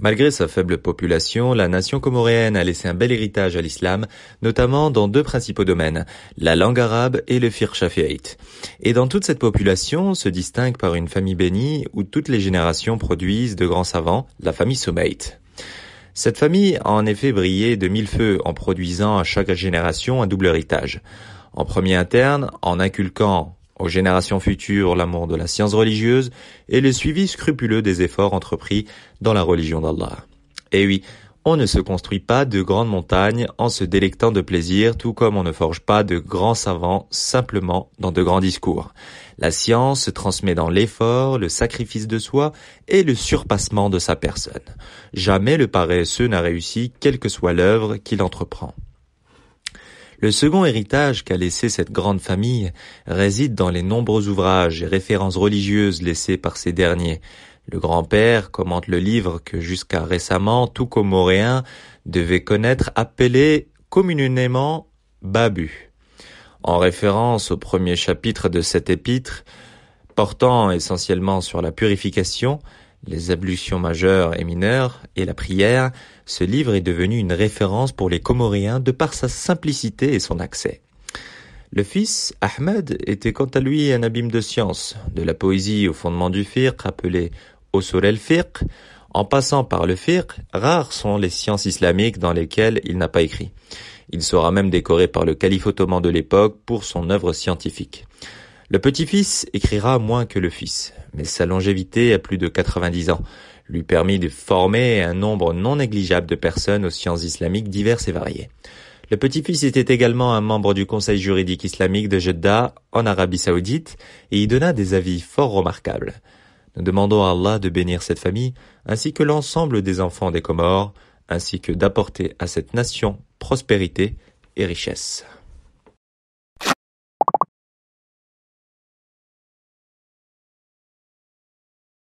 Malgré sa faible population, la nation comoréenne a laissé un bel héritage à l'islam, notamment dans deux principaux domaines, la langue arabe et le fir shafi'ite. Et dans toute cette population se distingue par une famille bénie où toutes les générations produisent de grands savants, la famille Soumeite. Cette famille a en effet brillé de mille feux en produisant à chaque génération un double héritage. En premier interne, en inculquant aux générations futures l'amour de la science religieuse et le suivi scrupuleux des efforts entrepris dans la religion d'Allah. Et eh oui, on ne se construit pas de grandes montagnes en se délectant de plaisir, tout comme on ne forge pas de grands savants simplement dans de grands discours. La science se transmet dans l'effort, le sacrifice de soi et le surpassement de sa personne. Jamais le paresseux n'a réussi, quelle que soit l'œuvre qu'il entreprend. Le second héritage qu'a laissé cette grande famille réside dans les nombreux ouvrages et références religieuses laissées par ces derniers. Le grand-père commente le livre que jusqu'à récemment tout Comoréen devait connaître appelé communément Babu. En référence au premier chapitre de cet épître, portant essentiellement sur la purification, les ablutions majeures et mineures et la prière, ce livre est devenu une référence pour les comoriens de par sa simplicité et son accès. Le fils, Ahmed, était quant à lui un abîme de science, de la poésie au fondement du fiqh, appelé Osur el fiqh, en passant par le fiqh, rares sont les sciences islamiques dans lesquelles il n'a pas écrit. Il sera même décoré par le calife ottoman de l'époque pour son œuvre scientifique. Le petit-fils écrira moins que le fils, mais sa longévité à plus de 90 ans lui permit de former un nombre non négligeable de personnes aux sciences islamiques diverses et variées. Le petit-fils était également un membre du conseil juridique islamique de Jeddah en Arabie Saoudite et y donna des avis fort remarquables. Nous demandons à Allah de bénir cette famille ainsi que l'ensemble des enfants des Comores ainsi que d'apporter à cette nation prospérité et richesse.